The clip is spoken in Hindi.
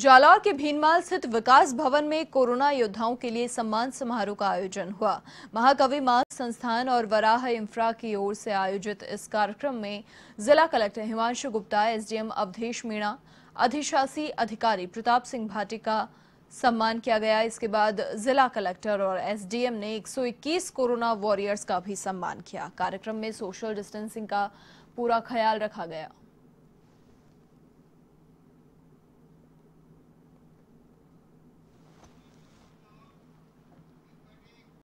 जालौर के भीनमाल स्थित विकास भवन में कोरोना योद्धाओं के लिए सम्मान समारोह का आयोजन हुआ महाकवि मास संस्थान और वराह इंफ्रा की ओर से आयोजित इस कार्यक्रम में जिला कलेक्टर हिमांशु गुप्ता एसडीएम अवधेश मीणा अधिशासी अधिकारी प्रताप सिंह भाटी का सम्मान किया गया इसके बाद जिला कलेक्टर और एसडीएम ने 121 कोरोना वॉरियर्स का भी सम्मान किया कार्यक्रम में सोशल डिस्टेंसिंग का पूरा ख्याल रखा गया